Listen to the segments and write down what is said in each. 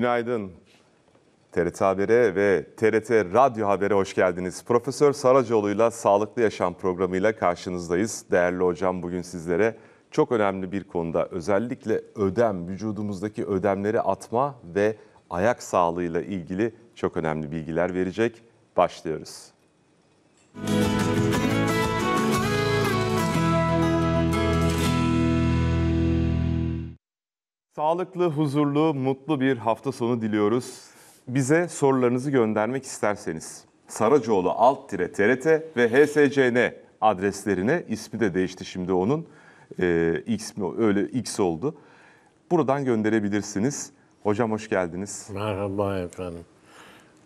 günaydın. TRT Haberi ve TRT Radyo Haberi hoş geldiniz. Profesör Saracoğlu'yla Sağlıklı Yaşam programıyla karşınızdayız. Değerli hocam bugün sizlere çok önemli bir konuda özellikle ödem, vücudumuzdaki ödemleri atma ve ayak sağlığıyla ilgili çok önemli bilgiler verecek. Başlıyoruz. Müzik Sağlıklı, huzurlu, mutlu bir hafta sonu diliyoruz. Bize sorularınızı göndermek isterseniz Saracoğlu alt tire TRT ve HSCN adreslerine ismi de değişti şimdi onun. Ee, X mi öyle X oldu. Buradan gönderebilirsiniz. Hocam hoş geldiniz. Merhaba efendim.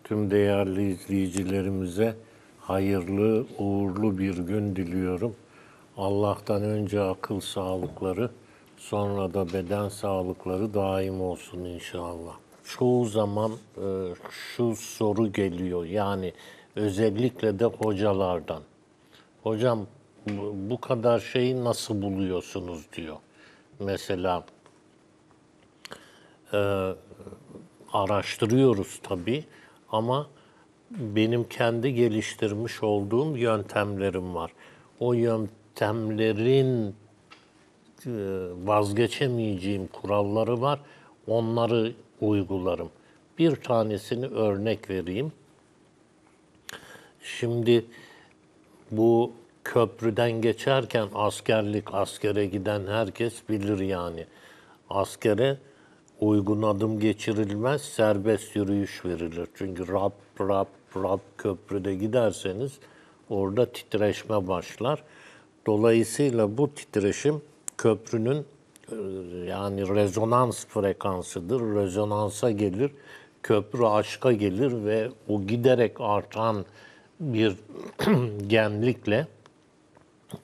Tüm değerli izleyicilerimize hayırlı, uğurlu bir gün diliyorum. Allah'tan önce akıl sağlıkları, sonra da beden sağlıkları daim olsun inşallah. Çoğu zaman e, şu soru geliyor yani özellikle de hocalardan. Hocam bu kadar şeyi nasıl buluyorsunuz diyor. Mesela e, araştırıyoruz tabii ama benim kendi geliştirmiş olduğum yöntemlerim var. O yöntemlerin e, vazgeçemeyeceğim kuralları var. Onları uygularım. Bir tanesini örnek vereyim. Şimdi bu köprüden geçerken askerlik, askere giden herkes bilir yani. Askere uygun adım geçirilmez, serbest yürüyüş verilir. Çünkü rap rap rap köprüde giderseniz orada titreşme başlar. Dolayısıyla bu titreşim köprünün e, yani rezonans frekansıdır. Rezonansa gelir, köprü aşka gelir ve o giderek artan bir genlikle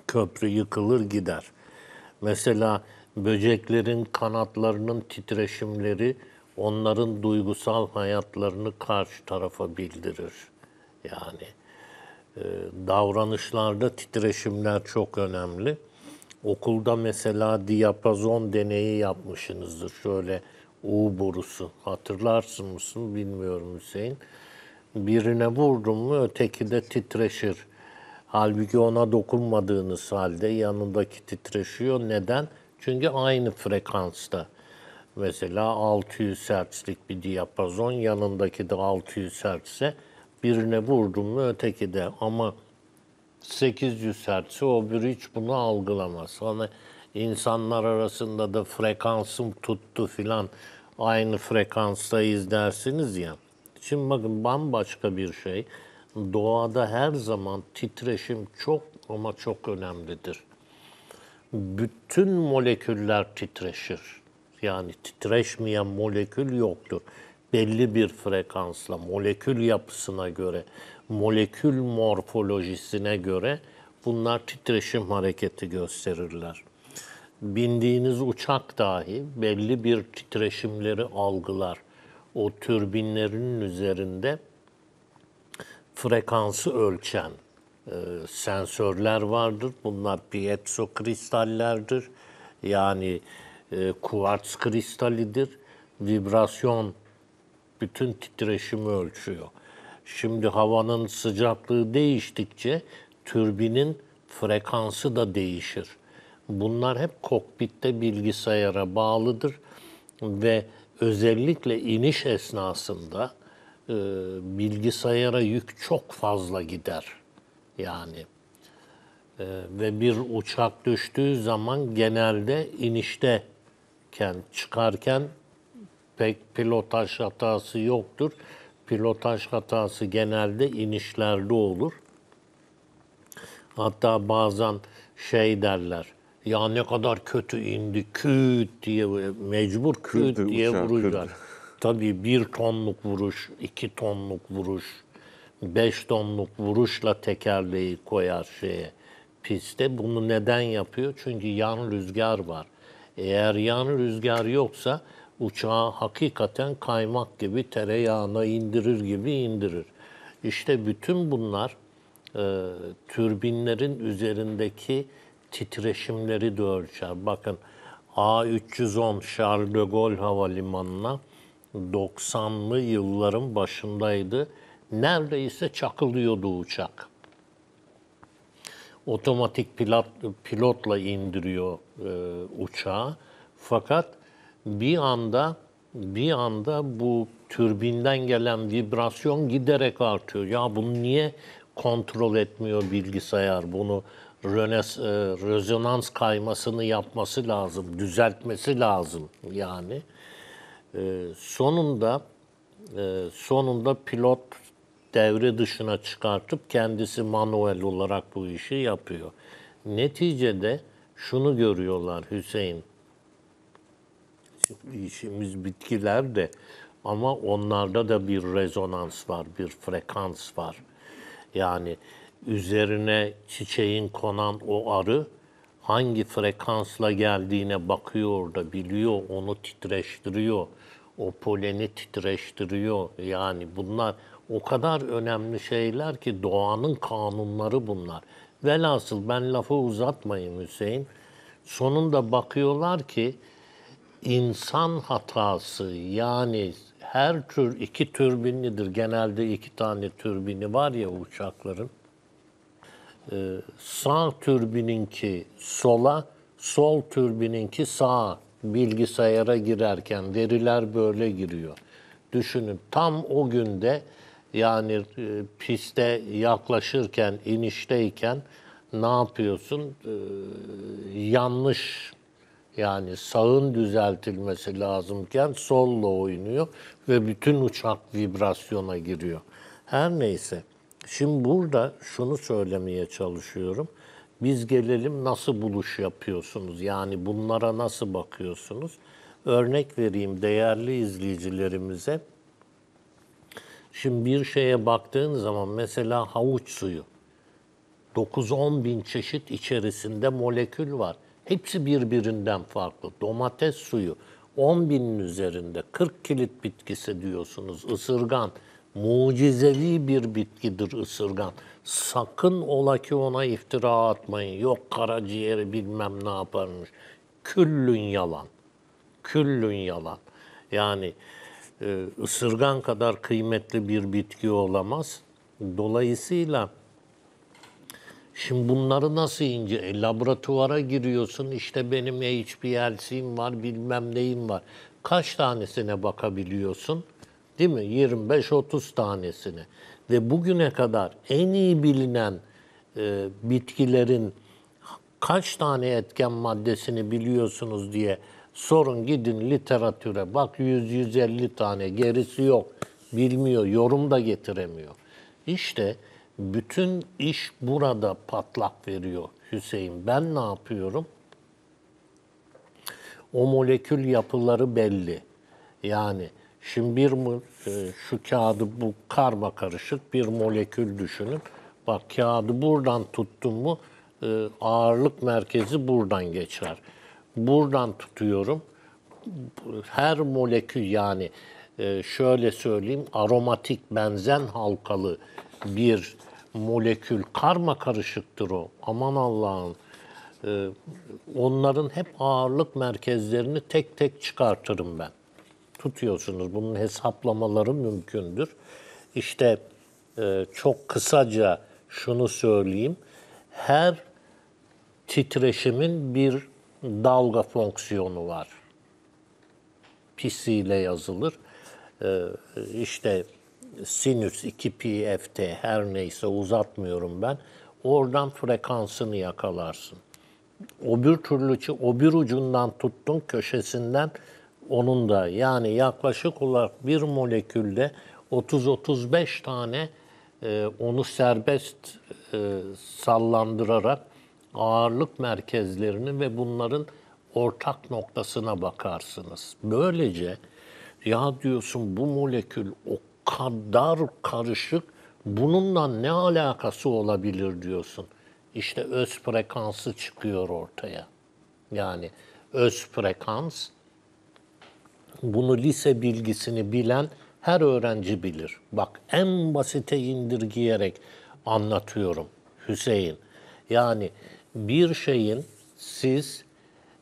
köprü yıkılır gider. Mesela böceklerin kanatlarının titreşimleri onların duygusal hayatlarını karşı tarafa bildirir. Yani e, davranışlarda titreşimler çok önemli. Okulda mesela diyapazon deneyi yapmışsınızdır. Şöyle U borusu hatırlarsın mısın bilmiyorum Hüseyin. Birine vurdum mu öteki de titreşir. Halbuki ona dokunmadığınız halde yanındaki titreşiyor. Neden? Çünkü aynı frekansta. Mesela 600 Hz'lik bir diyapazon yanındaki de 600 Hz'se birine vurdum mu öteki de ama 800 Hz, öbürü hiç bunu algılamaz. Sonra insanlar arasında da frekansım tuttu filan aynı frekansta izlersiniz ya. Şimdi bakın bambaşka bir şey. Doğada her zaman titreşim çok ama çok önemlidir. Bütün moleküller titreşir. Yani titreşmeyen molekül yoktur. Belli bir frekansla, molekül yapısına göre molekül morfolojisine göre bunlar titreşim hareketi gösterirler. Bindiğiniz uçak dahi belli bir titreşimleri algılar. O türbinlerin üzerinde frekansı ölçen e, sensörler vardır. Bunlar piezo kristallerdir. Yani e, kuvarts kristalidir. Vibrasyon bütün titreşimi ölçüyor. Şimdi havanın sıcaklığı değiştikçe türbinin frekansı da değişir. Bunlar hep kokpitte bilgisayara bağlıdır ve özellikle iniş esnasında e, bilgisayara yük çok fazla gider. Yani e, ve bir uçak düştüğü zaman genelde inişteken çıkarken pek pilotaj hatası yoktur pilotaj hatası genelde inişlerde olur. Hatta bazen şey derler. Ya ne kadar kötü indi. Küt diye mecbur küt Kürdü, diye uçağı, vuracak. Tabii bir tonluk vuruş, iki tonluk vuruş, beş tonluk vuruşla tekerleği koyar şeye piste. Bunu neden yapıyor? Çünkü yan rüzgar var. Eğer yan rüzgar yoksa uçağı hakikaten kaymak gibi tereyağına indirir gibi indirir. İşte bütün bunlar e, türbinlerin üzerindeki titreşimleri de ölçer. Bakın A310 Charles de Gaulle Havalimanı'na 90'lı yılların başındaydı. Neredeyse çakılıyordu uçak. Otomatik pilot, pilotla indiriyor e, uçağı. Fakat bir anda bir anda bu türbinden gelen vibrasyon giderek artıyor. Ya bunu niye kontrol etmiyor bilgisayar? Bunu rönes, e, rezonans kaymasını yapması lazım, düzeltmesi lazım yani. E, sonunda e, sonunda pilot devre dışına çıkartıp kendisi manuel olarak bu işi yapıyor. Neticede şunu görüyorlar Hüseyin işimiz bitkiler de ama onlarda da bir rezonans var, bir frekans var. Yani üzerine çiçeğin konan o arı hangi frekansla geldiğine bakıyor da biliyor, onu titreştiriyor. O poleni titreştiriyor. Yani bunlar o kadar önemli şeyler ki doğanın kanunları bunlar. Velhasıl ben lafı uzatmayayım Hüseyin. Sonunda bakıyorlar ki insan hatası yani her tür iki türbinlidir. Genelde iki tane türbini var ya uçakların. Ee, sağ türbininki sola, sol türbininki sağa bilgisayara girerken veriler böyle giriyor. Düşünün tam o günde yani e, piste yaklaşırken, inişteyken ne yapıyorsun? E, yanlış yani sağın düzeltilmesi lazımken solla oynuyor ve bütün uçak vibrasyona giriyor. Her neyse. Şimdi burada şunu söylemeye çalışıyorum. Biz gelelim nasıl buluş yapıyorsunuz? Yani bunlara nasıl bakıyorsunuz? Örnek vereyim değerli izleyicilerimize. Şimdi bir şeye baktığın zaman mesela havuç suyu. 9-10 bin çeşit içerisinde molekül var. Hepsi birbirinden farklı. Domates suyu 10 binin üzerinde 40 kilit bitkisi diyorsunuz. Isırgan mucizevi bir bitkidir ısırgan. Sakın ola ki ona iftira atmayın. Yok karaciğeri bilmem ne yaparmış. Küllün yalan. Küllün yalan. Yani e, ısırgan kadar kıymetli bir bitki olamaz. Dolayısıyla Şimdi bunları nasıl ince? E, laboratuvara giriyorsun işte benim HPLC'm var bilmem neyim var. Kaç tanesine bakabiliyorsun? Değil mi? 25-30 tanesine. Ve bugüne kadar en iyi bilinen e, bitkilerin kaç tane etken maddesini biliyorsunuz diye sorun gidin literatüre bak 100-150 tane gerisi yok. Bilmiyor, yorum da getiremiyor. İşte bu bütün iş burada patlak veriyor Hüseyin. Ben ne yapıyorum? O molekül yapıları belli. Yani şimdi bir e, şu kağıdı bu karma karışık bir molekül düşünün. Bak kağıdı buradan tuttum mu e, ağırlık merkezi buradan geçer. Buradan tutuyorum. Her molekül yani e, şöyle söyleyeyim aromatik benzen halkalı bir molekül karma karışıktır o. Aman Allah'ın. Ee, onların hep ağırlık merkezlerini tek tek çıkartırım ben. Tutuyorsunuz. Bunun hesaplamaları mümkündür. İşte e, çok kısaca şunu söyleyeyim. Her titreşimin bir dalga fonksiyonu var. ile yazılır. Ee, işte sinüs 2pft her neyse uzatmıyorum ben. Oradan frekansını yakalarsın. Öbür türlü öbür ucundan tuttun köşesinden onun da yani yaklaşık olarak bir molekülde 30-35 tane e, onu serbest e, sallandırarak ağırlık merkezlerini ve bunların ortak noktasına bakarsınız. Böylece ya diyorsun bu molekül o kadar karışık bununla ne alakası olabilir diyorsun. İşte öz frekansı çıkıyor ortaya. Yani öz frekans bunu lise bilgisini bilen her öğrenci bilir. Bak en basite indirgeyerek anlatıyorum Hüseyin. Yani bir şeyin siz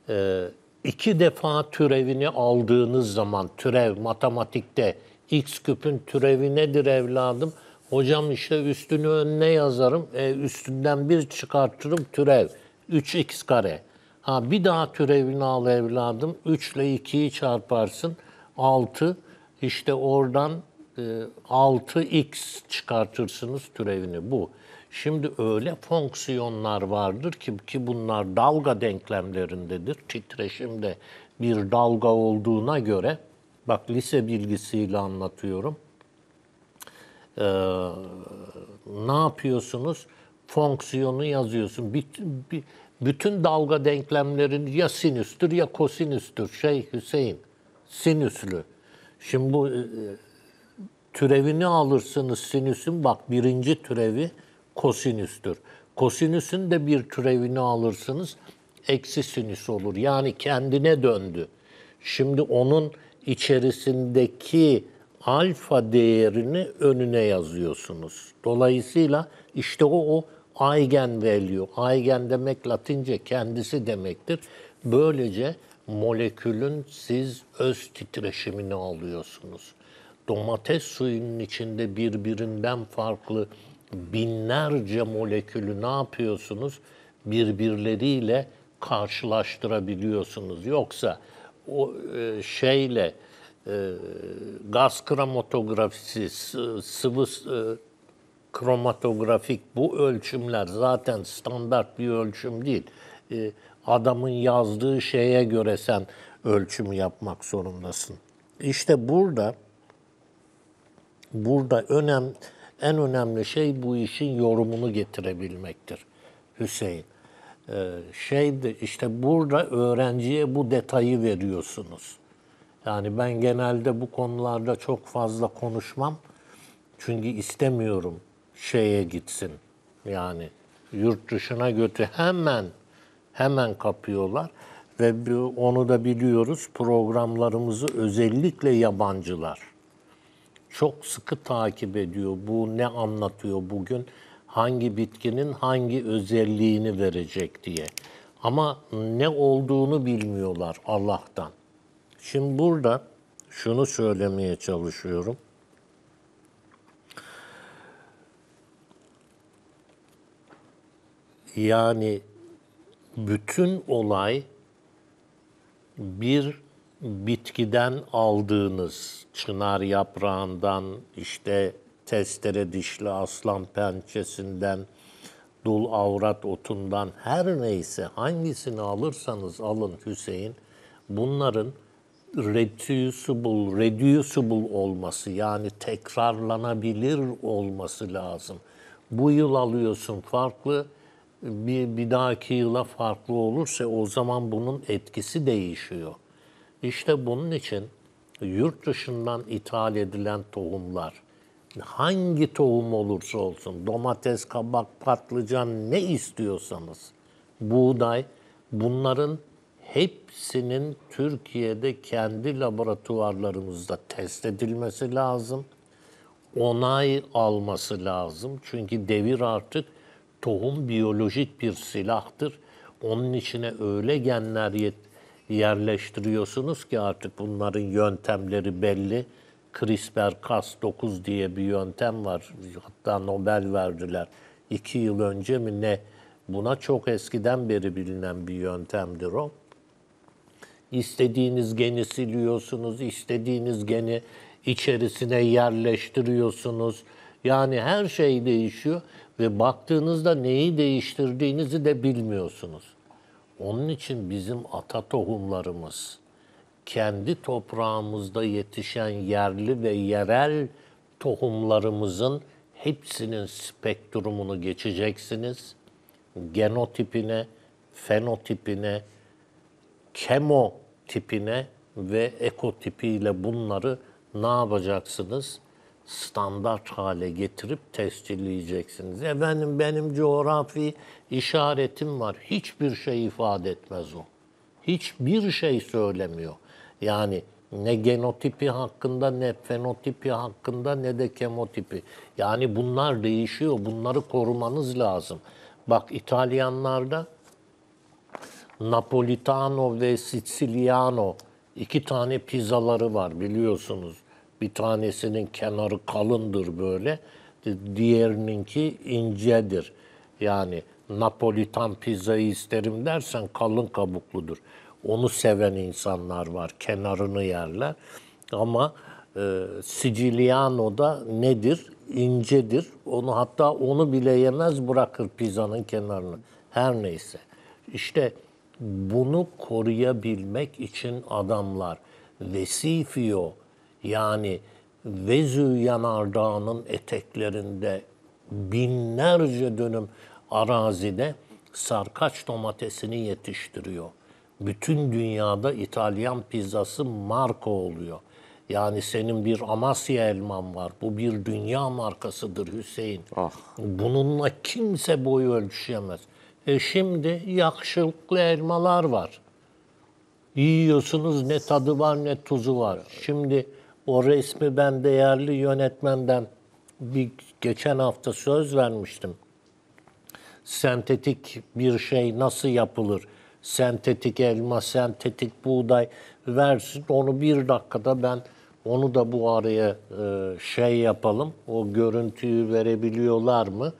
e, iki defa türevini aldığınız zaman türev matematikte X küpün türevi nedir evladım? Hocam işte üstünü önüne yazarım. E, üstünden bir çıkartırım türev. 3x kare. Ha, bir daha türevini al evladım. 3 ile 2'yi çarparsın. 6. İşte oradan e, 6x çıkartırsınız türevini. Bu. Şimdi öyle fonksiyonlar vardır ki ki bunlar dalga denklemlerindedir. Titreşimde bir dalga olduğuna göre bak lise bilgisiyle anlatıyorum. Ee, ne yapıyorsunuz? Fonksiyonu yazıyorsun. Bütün, bütün dalga denklemlerin ya sinüstür ya kosinüstür. Şey Hüseyin, sinüslü. Şimdi bu e, türevini alırsınız sinüsün. Bak birinci türevi kosinüstür. Kosinüsün de bir türevini alırsınız. Eksi sinüs olur. Yani kendine döndü. Şimdi onun içerisindeki alfa değerini önüne yazıyorsunuz. Dolayısıyla işte o, o eigen value. Eigen demek Latince kendisi demektir. Böylece molekülün siz öz titreşimini alıyorsunuz. Domates suyunun içinde birbirinden farklı binlerce molekülü ne yapıyorsunuz? Birbirleriyle karşılaştırabiliyorsunuz. Yoksa o e, şeyle e, gaz kromatografisi, sıvı e, kromatografik bu ölçümler zaten standart bir ölçüm değil. E, adamın yazdığı şeye göre sen ölçüm yapmak zorundasın. İşte burada burada önem en önemli şey bu işin yorumunu getirebilmektir Hüseyin. Ee, şeydi işte burada öğrenciye bu detayı veriyorsunuz. Yani ben genelde bu konularda çok fazla konuşmam. Çünkü istemiyorum şeye gitsin. Yani yurt dışına götü hemen hemen kapıyorlar ve onu da biliyoruz programlarımızı özellikle yabancılar çok sıkı takip ediyor. Bu ne anlatıyor bugün? hangi bitkinin hangi özelliğini verecek diye. Ama ne olduğunu bilmiyorlar Allah'tan. Şimdi burada şunu söylemeye çalışıyorum. Yani bütün olay bir bitkiden aldığınız çınar yaprağından işte testere dişli aslan pençesinden, dul avrat otundan her neyse hangisini alırsanız alın Hüseyin bunların reducible, reducible olması yani tekrarlanabilir olması lazım. Bu yıl alıyorsun farklı, bir, bir dahaki yıla farklı olursa o zaman bunun etkisi değişiyor. İşte bunun için yurt dışından ithal edilen tohumlar, hangi tohum olursa olsun domates, kabak, patlıcan ne istiyorsanız buğday bunların hepsinin Türkiye'de kendi laboratuvarlarımızda test edilmesi lazım. Onay alması lazım. Çünkü devir artık tohum biyolojik bir silahtır. Onun içine öyle genler yerleştiriyorsunuz ki artık bunların yöntemleri belli CRISPR-Cas9 diye bir yöntem var. Hatta Nobel verdiler. İki yıl önce mi ne? Buna çok eskiden beri bilinen bir yöntemdir o. İstediğiniz geni siliyorsunuz, istediğiniz geni içerisine yerleştiriyorsunuz. Yani her şey değişiyor ve baktığınızda neyi değiştirdiğinizi de bilmiyorsunuz. Onun için bizim ata tohumlarımız, kendi toprağımızda yetişen yerli ve yerel tohumlarımızın hepsinin spektrumunu geçeceksiniz. Genotipine, fenotipine, kemotipine ve ekotipiyle bunları ne yapacaksınız? Standart hale getirip tescilleyeceksiniz. Efendim benim coğrafi işaretim var. Hiçbir şey ifade etmez o. Hiçbir şey söylemiyor. Yani ne genotipi hakkında ne fenotipi hakkında ne de kemotipi. Yani bunlar değişiyor. Bunları korumanız lazım. Bak İtalyanlarda Napolitano ve Siciliano iki tane pizzaları var biliyorsunuz. Bir tanesinin kenarı kalındır böyle. Diğerininki incedir. Yani Napolitan pizzayı isterim dersen kalın kabukludur. Onu seven insanlar var, kenarını yerler. Ama e, Siciliano da nedir? İncedir. Onu hatta onu bile yemez bırakır pizzanın kenarını. Her neyse. İşte bunu koruyabilmek için adamlar Vesifio yani Vezü yanardağının eteklerinde binlerce dönüm arazide sarkaç domatesini yetiştiriyor bütün dünyada İtalyan pizzası marka oluyor. Yani senin bir Amasya elman var. Bu bir dünya markasıdır Hüseyin. Ah. Bununla kimse boy ölçüşemez. E şimdi yakışıklı elmalar var. Yiyorsunuz ne tadı var ne tuzu var. Şimdi o resmi ben değerli yönetmenden bir geçen hafta söz vermiştim. Sentetik bir şey nasıl yapılır? sentetik elma, sentetik buğday versin. Onu bir dakikada ben onu da bu araya e, şey yapalım. O görüntüyü verebiliyorlar mı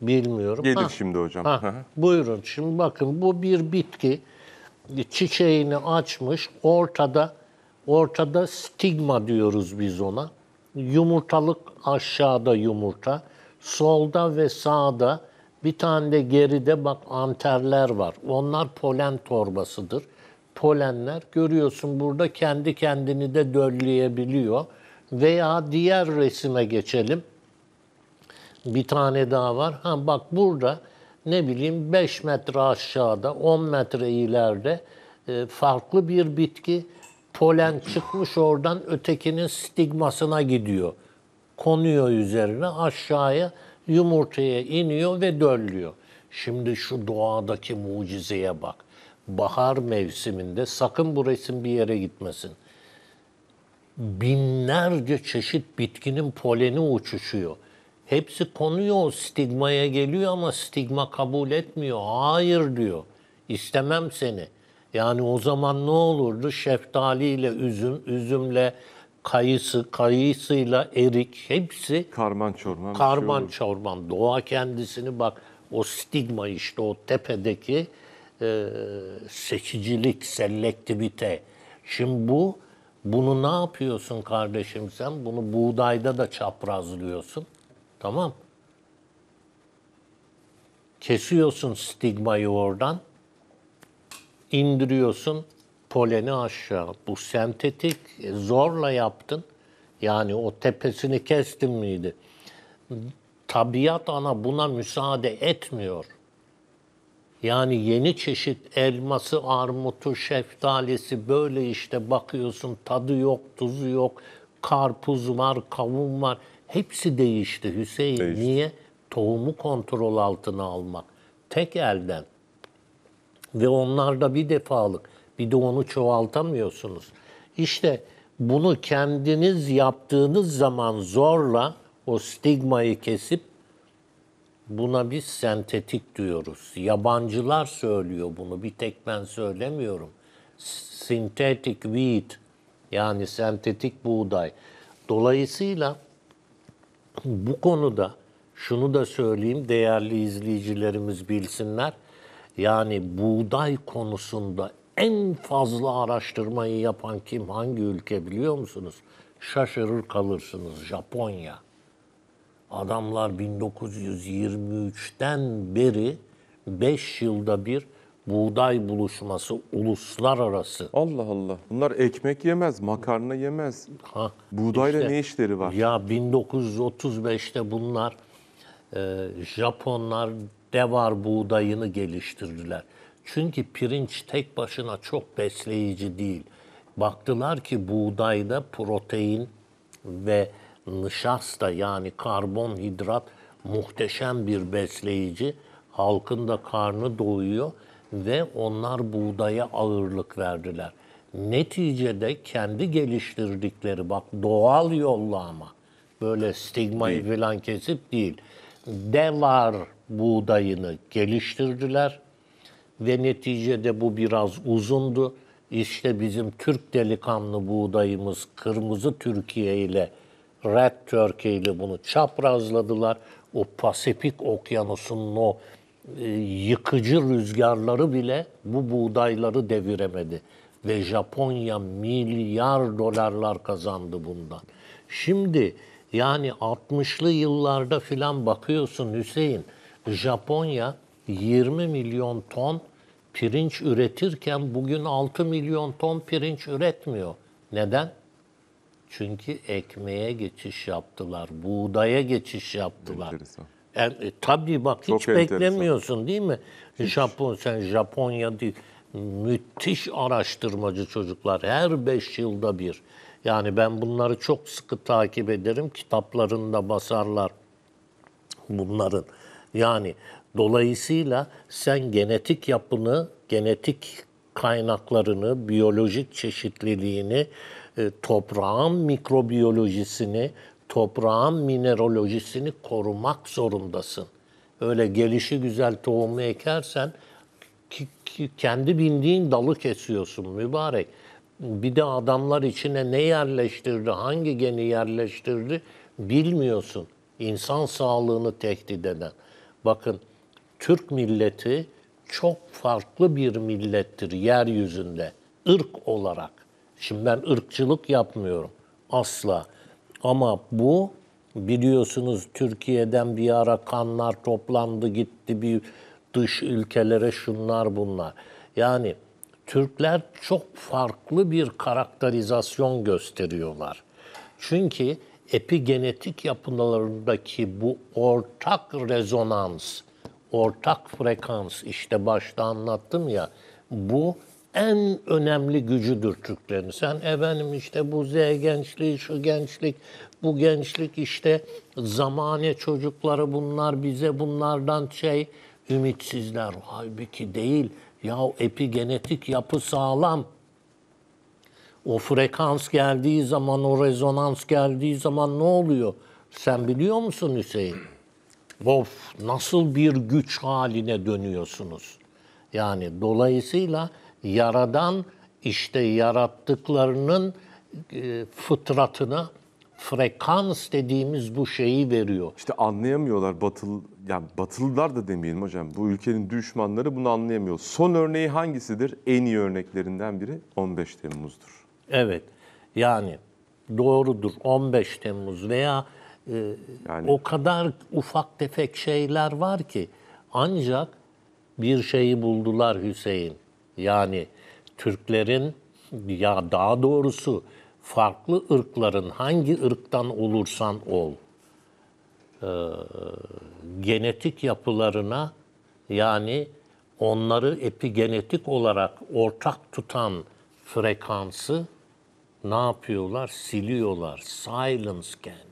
bilmiyorum. Gelir ha, şimdi hocam. Ha, buyurun şimdi bakın bu bir bitki. Çiçeğini açmış ortada ortada stigma diyoruz biz ona. Yumurtalık aşağıda yumurta. Solda ve sağda bir tane de geride bak anterler var. Onlar polen torbasıdır. Polenler görüyorsun burada kendi kendini de dölleyebiliyor. Veya diğer resime geçelim. Bir tane daha var. Ha bak burada ne bileyim 5 metre aşağıda 10 metre ileride e, farklı bir bitki polen çıkmış oradan ötekinin stigmasına gidiyor. Konuyor üzerine aşağıya yumurtaya iniyor ve döllüyor. Şimdi şu doğadaki mucizeye bak. Bahar mevsiminde sakın bu resim bir yere gitmesin. Binlerce çeşit bitkinin poleni uçuşuyor. Hepsi konuyor stigmaya geliyor ama stigma kabul etmiyor. Hayır diyor. İstemem seni. Yani o zaman ne olurdu? Şeftaliyle, üzüm, üzümle, kayısı, kayısıyla erik hepsi karman çorman. Şey karman şey çorman. Doğa kendisini bak o stigma işte o tepedeki e, seçicilik, selektivite. Şimdi bu bunu ne yapıyorsun kardeşim sen? Bunu buğdayda da çaprazlıyorsun. Tamam. Kesiyorsun stigmayı oradan. indiriyorsun poleni aşağı. Bu sentetik e, zorla yaptın. Yani o tepesini kestin miydi? Tabiat ana buna müsaade etmiyor. Yani yeni çeşit elması, armutu, şeftalisi böyle işte bakıyorsun tadı yok, tuzu yok, karpuz var, kavun var. Hepsi değişti Hüseyin. Değişti. Niye? Tohumu kontrol altına almak. Tek elden. Ve onlar da bir defalık. Bir de onu çoğaltamıyorsunuz. İşte bunu kendiniz yaptığınız zaman zorla o stigmayı kesip buna biz sentetik diyoruz. Yabancılar söylüyor bunu. Bir tek ben söylemiyorum. Sintetik wheat yani sentetik buğday. Dolayısıyla bu konuda şunu da söyleyeyim değerli izleyicilerimiz bilsinler. Yani buğday konusunda en fazla araştırmayı yapan kim? Hangi ülke biliyor musunuz? Şaşırır kalırsınız. Japonya. Adamlar 1923'ten beri 5 yılda bir buğday buluşması uluslararası. Allah Allah. Bunlar ekmek yemez, makarna yemez. Ha, Buğdayla işte, ne işleri var? Ya 1935'te bunlar e, Japonlar devar buğdayını geliştirdiler. Çünkü pirinç tek başına çok besleyici değil. Baktılar ki buğdayda protein ve nişasta yani karbonhidrat muhteşem bir besleyici. Halkın da karnı doyuyor ve onlar buğdaya ağırlık verdiler. Neticede kendi geliştirdikleri bak doğal yolla ama böyle stigmayı falan kesip değil. Devar buğdayını geliştirdiler ve neticede bu biraz uzundu. İşte bizim Türk delikanlı buğdayımız Kırmızı Türkiye ile Red Turkey ile bunu çaprazladılar. O Pasifik Okyanusu'nun o e, yıkıcı rüzgarları bile bu buğdayları deviremedi. Ve Japonya milyar dolarlar kazandı bundan. Şimdi yani 60'lı yıllarda filan bakıyorsun Hüseyin, Japonya 20 milyon ton pirinç üretirken bugün 6 milyon ton pirinç üretmiyor. Neden? Çünkü ekmeğe geçiş yaptılar, buğdaya geçiş yaptılar. Enteresan. Yani, e, tabii bak Çok hiç beklemiyorsun değil mi? Hiç. Japon sen Japonya değil. Müthiş araştırmacı çocuklar her 5 yılda bir. Yani ben bunları çok sıkı takip ederim. Kitaplarında basarlar bunların. Yani Dolayısıyla sen genetik yapını, genetik kaynaklarını, biyolojik çeşitliliğini, e, toprağın mikrobiyolojisini, toprağın mineralojisini korumak zorundasın. Öyle gelişi güzel tohumu ekersen kendi bindiğin dalı kesiyorsun mübarek. Bir de adamlar içine ne yerleştirdi, hangi geni yerleştirdi bilmiyorsun. İnsan sağlığını tehdit eden. Bakın Türk milleti çok farklı bir millettir yeryüzünde ırk olarak. Şimdi ben ırkçılık yapmıyorum asla. Ama bu biliyorsunuz Türkiye'den bir ara kanlar toplandı gitti bir dış ülkelere şunlar bunlar. Yani Türkler çok farklı bir karakterizasyon gösteriyorlar. Çünkü epigenetik yapılarındaki bu ortak rezonans, ortak frekans işte başta anlattım ya bu en önemli gücüdür Türklerin. Sen efendim işte bu Z gençliği, şu gençlik, bu gençlik işte zamane çocukları bunlar bize bunlardan şey ümitsizler. Halbuki değil. Ya epigenetik yapı sağlam. O frekans geldiği zaman, o rezonans geldiği zaman ne oluyor? Sen biliyor musun Hüseyin? Of nasıl bir güç haline dönüyorsunuz. Yani dolayısıyla yaradan işte yarattıklarının e, fıtratına frekans dediğimiz bu şeyi veriyor. İşte anlayamıyorlar batıl yani batılılar da demeyelim hocam. Bu ülkenin düşmanları bunu anlayamıyor. Son örneği hangisidir? En iyi örneklerinden biri 15 Temmuz'dur. Evet. Yani doğrudur. 15 Temmuz veya ee, yani. O kadar ufak tefek şeyler var ki ancak bir şeyi buldular Hüseyin. Yani Türklerin ya daha doğrusu farklı ırkların hangi ırktan olursan ol e, genetik yapılarına yani onları epigenetik olarak ortak tutan frekansı ne yapıyorlar? Siliyorlar. Silence can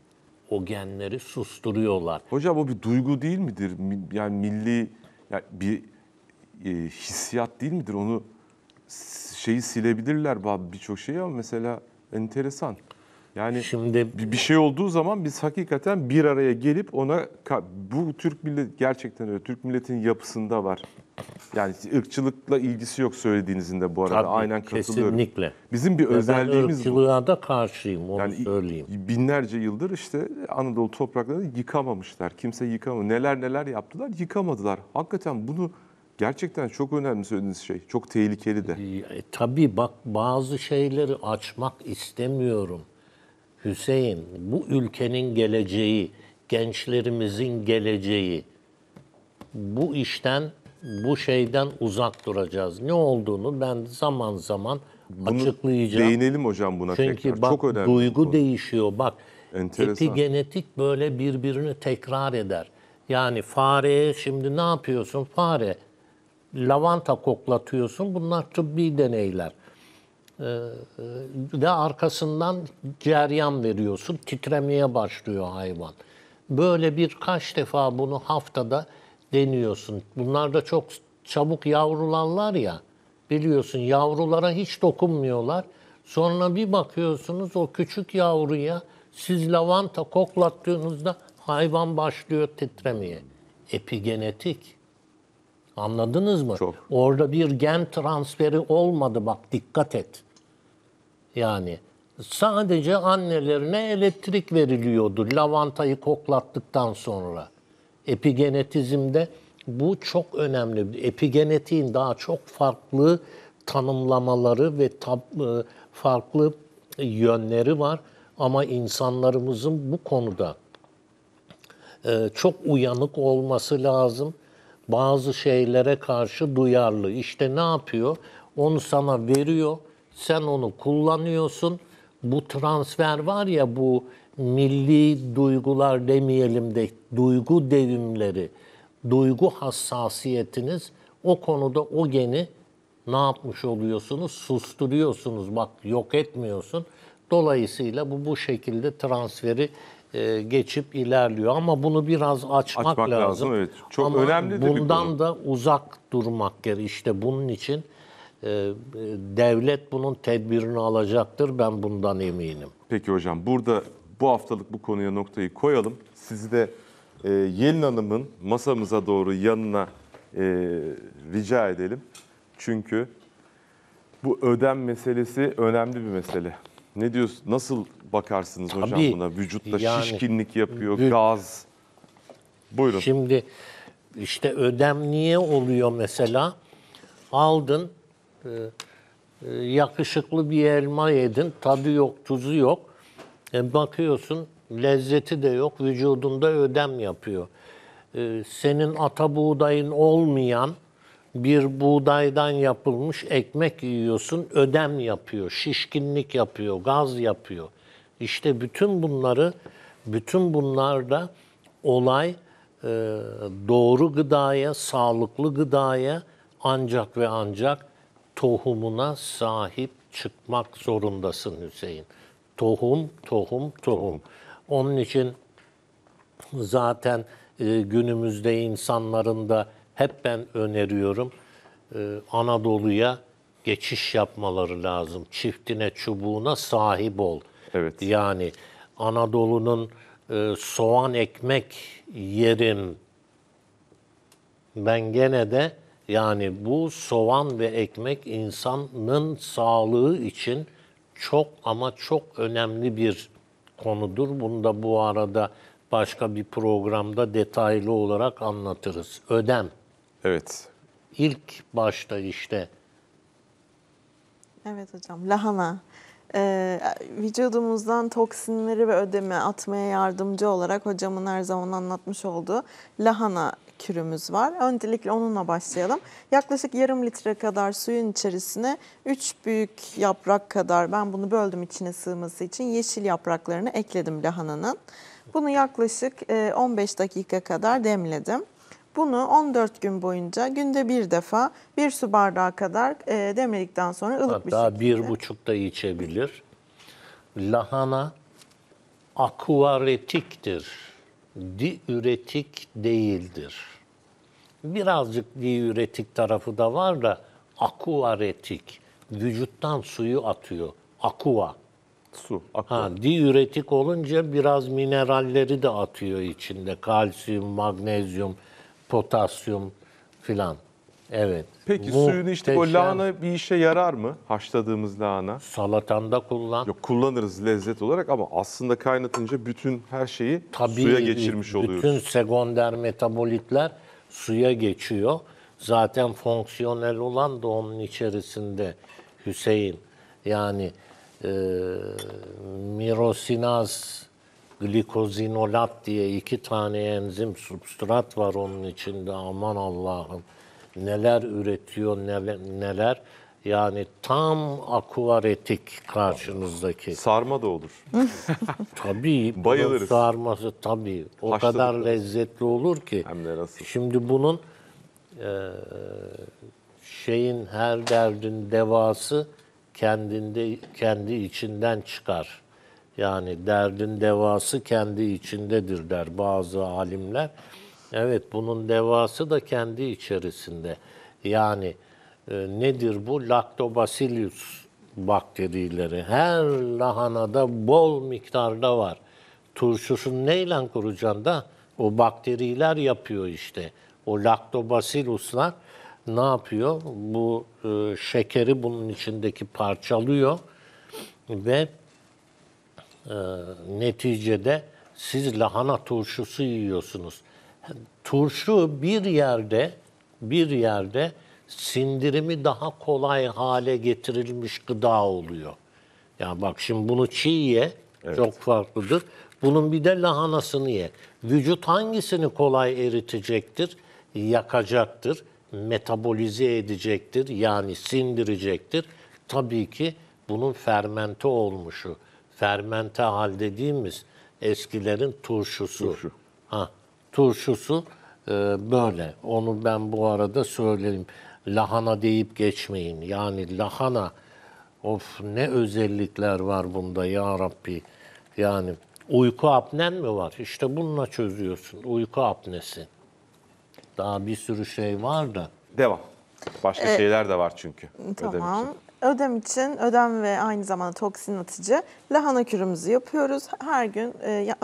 o genleri susturuyorlar. Hocam o bir duygu değil midir? Yani milli yani bir e, hissiyat değil midir? Onu şeyi silebilirler birçok şeyi ama mesela enteresan. Yani şimdi bir, şey olduğu zaman biz hakikaten bir araya gelip ona bu Türk millet gerçekten öyle Türk milletin yapısında var. Yani ırkçılıkla ilgisi yok söylediğinizin de bu arada. Tabii, Aynen katılıyorum. Kesinlikle. Bizim bir özelliğimiz ben ırkçılığa bu. da karşıyım onu yani söyleyeyim. Binlerce yıldır işte Anadolu topraklarını yıkamamışlar. Kimse yıkamadı. Neler neler yaptılar yıkamadılar. Hakikaten bunu gerçekten çok önemli söylediğiniz şey. Çok tehlikeli de. E, tabii bak bazı şeyleri açmak istemiyorum. Hüseyin bu ülkenin geleceği, gençlerimizin geleceği bu işten bu şeyden uzak duracağız. Ne olduğunu ben zaman zaman Bunu açıklayacağım. Değinelim hocam buna Çünkü tekrar. Bak, Duygu bu. değişiyor. Bak Enteresan. epigenetik böyle birbirini tekrar eder. Yani fareye şimdi ne yapıyorsun? Fare lavanta koklatıyorsun. Bunlar tıbbi deneyler. Ee, e, ve arkasından ceryan veriyorsun. Titremeye başlıyor hayvan. Böyle birkaç defa bunu haftada deniyorsun. Bunlar da çok çabuk yavrulanlar ya. Biliyorsun yavrulara hiç dokunmuyorlar. Sonra bir bakıyorsunuz o küçük yavruya siz lavanta koklattığınızda hayvan başlıyor titremeye. Epigenetik. Anladınız mı? Çok. Orada bir gen transferi olmadı bak dikkat et. Yani sadece annelerine elektrik veriliyordu lavantayı koklattıktan sonra. Epigenetizmde bu çok önemli. Epigenetiğin daha çok farklı tanımlamaları ve tab- e, farklı yönleri var. Ama insanlarımızın bu konuda e, çok uyanık olması lazım. Bazı şeylere karşı duyarlı. İşte ne yapıyor? Onu sana veriyor. Sen onu kullanıyorsun. Bu transfer var ya bu milli duygular demeyelim de duygu devimleri, duygu hassasiyetiniz o konuda o geni ne yapmış oluyorsunuz? Susturuyorsunuz. Bak yok etmiyorsun. Dolayısıyla bu bu şekilde transferi e, geçip ilerliyor ama bunu biraz açmak, açmak lazım. lazım. Evet. Çok ama önemli bundan bir da uzak durmak gerekiyor. İşte bunun için e, e, devlet bunun tedbirini alacaktır ben bundan eminim. Peki hocam burada bu haftalık bu konuya noktayı koyalım. Sizi de e, Yelin Hanım'ın masamıza doğru yanına e, rica edelim. Çünkü bu ödem meselesi önemli bir mesele. Ne diyorsun? Nasıl bakarsınız hocam Tabii, buna? Vücutta yani, şişkinlik yapıyor, vü- gaz. Buyurun. Şimdi işte ödem niye oluyor mesela? Aldın, e, e, yakışıklı bir elma yedin, tadı yok, tuzu yok. E, bakıyorsun lezzeti de yok, vücudunda ödem yapıyor. E, senin ata buğdayın olmayan bir buğdaydan yapılmış ekmek yiyorsun, ödem yapıyor, şişkinlik yapıyor, gaz yapıyor. İşte bütün bunları, bütün bunlarda olay e, doğru gıdaya, sağlıklı gıdaya ancak ve ancak tohumuna sahip çıkmak zorundasın Hüseyin. Tohum, tohum, tohum. Onun için zaten e, günümüzde insanların da hep ben öneriyorum e, Anadolu'ya geçiş yapmaları lazım. Çiftine, çubuğuna sahip ol. Evet. Yani Anadolu'nun e, soğan ekmek yerim. Ben gene de yani bu soğan ve ekmek insanın sağlığı için çok ama çok önemli bir konudur. Bunu da bu arada başka bir programda detaylı olarak anlatırız. Ödem. Evet. İlk başta işte. Evet hocam, lahana. Ee, vücudumuzdan toksinleri ve ödemi atmaya yardımcı olarak hocamın her zaman anlatmış olduğu lahana kürümüz var. Öncelikle onunla başlayalım. Yaklaşık yarım litre kadar suyun içerisine 3 büyük yaprak kadar ben bunu böldüm içine sığması için yeşil yapraklarını ekledim lahananın. Bunu yaklaşık 15 e, dakika kadar demledim. Bunu 14 gün boyunca günde bir defa bir su bardağı kadar e, demledikten sonra ılık Hatta bir şekilde. Hatta bir buçuk da içebilir. Lahana akvaretiktir diüretik değildir. Birazcık diüretik tarafı da var da akuaretik. Vücuttan suyu atıyor. Akua. Su. Akua. Ha, diüretik olunca biraz mineralleri de atıyor içinde. Kalsiyum, magnezyum, potasyum filan. Evet. Peki suyunu işte o lahana bir işe yarar mı? Haşladığımız lahana. Salatanda kullan. Yok kullanırız lezzet olarak ama aslında kaynatınca bütün her şeyi Tabii suya geçirmiş oluyoruz. Bütün sekonder metabolitler suya geçiyor. Zaten fonksiyonel olan da onun içerisinde Hüseyin. Yani e, mirosinaz glikozinolat diye iki tane enzim substrat var onun içinde aman Allah'ım neler üretiyor, neler, Yani tam akvaretik karşınızdaki. Sarma da olur. tabii. Bayılırız. Sarması tabii. O Haşladık kadar da. lezzetli olur ki. Hem de nasıl. Şimdi bunun e, şeyin her derdin devası kendinde kendi içinden çıkar. Yani derdin devası kendi içindedir der bazı alimler. Evet, bunun devası da kendi içerisinde. Yani e, nedir bu? Lactobacillus bakterileri. Her lahanada bol miktarda var. Turşusunu neyle kuracaksın da? O bakteriler yapıyor işte. O lactobacilluslar ne yapıyor? Bu e, şekeri bunun içindeki parçalıyor ve e, neticede siz lahana turşusu yiyorsunuz turşu bir yerde bir yerde sindirimi daha kolay hale getirilmiş gıda oluyor. Yani bak şimdi bunu çiğ ye evet. çok farklıdır. Bunun bir de lahanasını ye. Vücut hangisini kolay eritecektir? Yakacaktır, metabolize edecektir yani sindirecektir. Tabii ki bunun fermente olmuşu. Fermente hal dediğimiz eskilerin turşusu. Turşu turşusu e, böyle. Onu ben bu arada söyleyeyim. Lahana deyip geçmeyin. Yani lahana of ne özellikler var bunda ya Rabbi. Yani uyku apnen mi var? İşte bununla çözüyorsun. Uyku apnesi. Daha bir sürü şey var da. Devam. Başka Ee, şeyler de var çünkü. Tamam. Ödemek Ödem için ödem ve aynı zamanda toksin atıcı lahana kürümüzü yapıyoruz. Her gün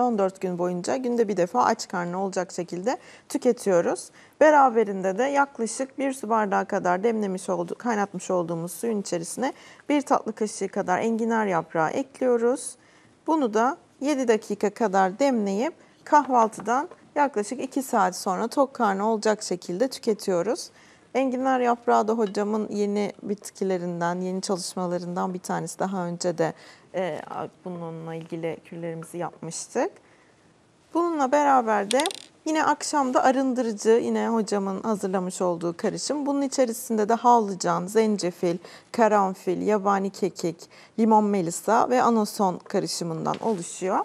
14 e, gün boyunca günde bir defa aç karnı olacak şekilde tüketiyoruz. Beraberinde de yaklaşık bir su bardağı kadar demlemiş oldu, kaynatmış olduğumuz suyun içerisine bir tatlı kaşığı kadar enginar yaprağı ekliyoruz. Bunu da 7 dakika kadar demleyip kahvaltıdan yaklaşık 2 saat sonra tok karnı olacak şekilde tüketiyoruz. Enginar yaprağı da hocamın yeni bitkilerinden, yeni çalışmalarından bir tanesi. Daha önce de e, bununla ilgili küllerimizi yapmıştık. Bununla beraber de yine akşamda arındırıcı yine hocamın hazırlamış olduğu karışım. Bunun içerisinde de havlıcan, zencefil, karanfil, yabani kekik, limon melisa ve anason karışımından oluşuyor.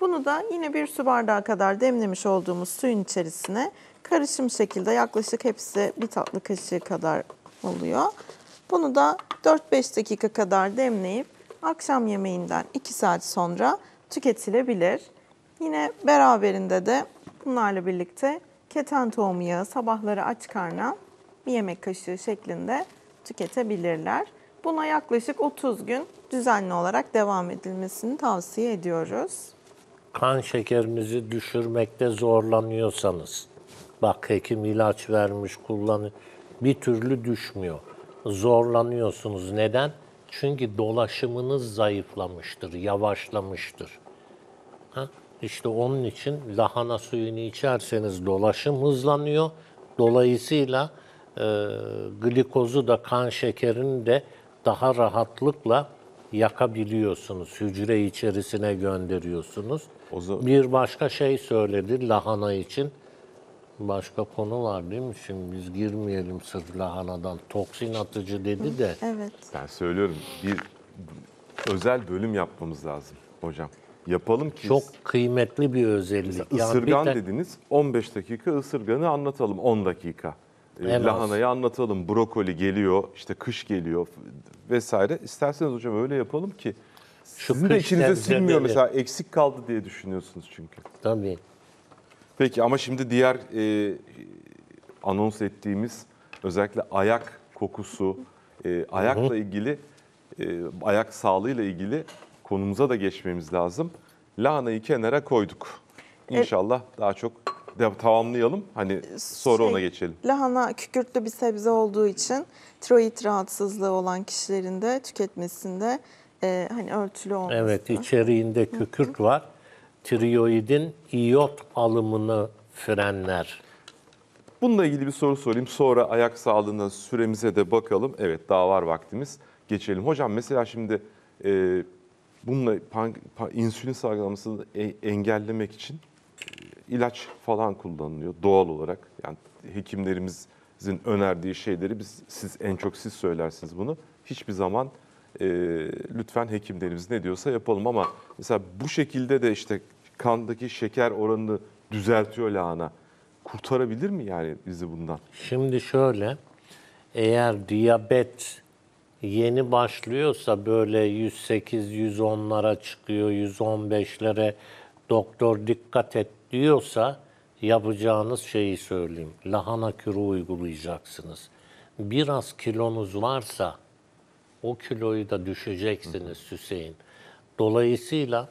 Bunu da yine bir su bardağı kadar demlemiş olduğumuz suyun içerisine karışım şekilde yaklaşık hepsi bir tatlı kaşığı kadar oluyor. Bunu da 4-5 dakika kadar demleyip akşam yemeğinden 2 saat sonra tüketilebilir. Yine beraberinde de bunlarla birlikte keten tohumu yağı sabahları aç karna bir yemek kaşığı şeklinde tüketebilirler. Buna yaklaşık 30 gün düzenli olarak devam edilmesini tavsiye ediyoruz. Kan şekerimizi düşürmekte zorlanıyorsanız, Bak hekim ilaç vermiş, kullanıyor. Bir türlü düşmüyor. Zorlanıyorsunuz. Neden? Çünkü dolaşımınız zayıflamıştır, yavaşlamıştır. Ha? İşte onun için lahana suyunu içerseniz dolaşım hızlanıyor. Dolayısıyla e, glikozu da kan şekerini de daha rahatlıkla yakabiliyorsunuz. Hücre içerisine gönderiyorsunuz. O zaman... Bir başka şey söyledi lahana için başka konu var değil mi? Şimdi biz girmeyelim sırf lahanadan. Toksin atıcı dedi de. Evet. Ben söylüyorum bir özel bölüm yapmamız lazım hocam. Yapalım ki Çok kıymetli bir özellik. Mesela Yani bir dediniz 15 dakika ısırganı anlatalım 10 dakika. Ee, En az. Lahanayı anlatalım. Brokoli geliyor, işte kış geliyor vesaire. İsterseniz hocam öyle yapalım ki Şu sizin de kış içinize sinmiyor mesela eksik kaldı diye düşünüyorsunuz çünkü. Tabii. Peki ama şimdi diğer e, anons ettiğimiz özellikle ayak kokusu, e, ayakla ilgili, e, ayak sağlığıyla ilgili konumuza da geçmemiz lazım. Lahanayı kenara koyduk. E, İnşallah daha çok de- tamamlayalım. Hani sonra Şey, ona geçelim. Lahana kükürtlü bir sebze olduğu için tiroid rahatsızlığı olan kişilerin de tüketmesinde e, hani örtülü olması. Evet içeriğinde kükürt var tiroidin iyot alımını frenler. Bununla ilgili bir soru sorayım. Sonra ayak sağlığına süremize de bakalım. Evet daha var vaktimiz. Geçelim. Hocam mesela şimdi e, bununla pan, pan, insülin salgılamasını e, engellemek için e, ilaç falan kullanılıyor doğal olarak. Yani hekimlerimizin önerdiği şeyleri biz siz en çok siz söylersiniz bunu. Hiçbir zaman e, lütfen hekimlerimiz ne diyorsa yapalım ama mesela bu şekilde de işte kandaki şeker oranını düzeltiyor lahana. Kurtarabilir mi yani bizi bundan? Şimdi şöyle, eğer diyabet yeni başlıyorsa böyle 108-110'lara çıkıyor, 115'lere doktor dikkat et diyorsa yapacağınız şeyi söyleyeyim. Lahana kürü uygulayacaksınız. Biraz kilonuz varsa o kiloyu da düşeceksiniz Hı. Hüseyin. Dolayısıyla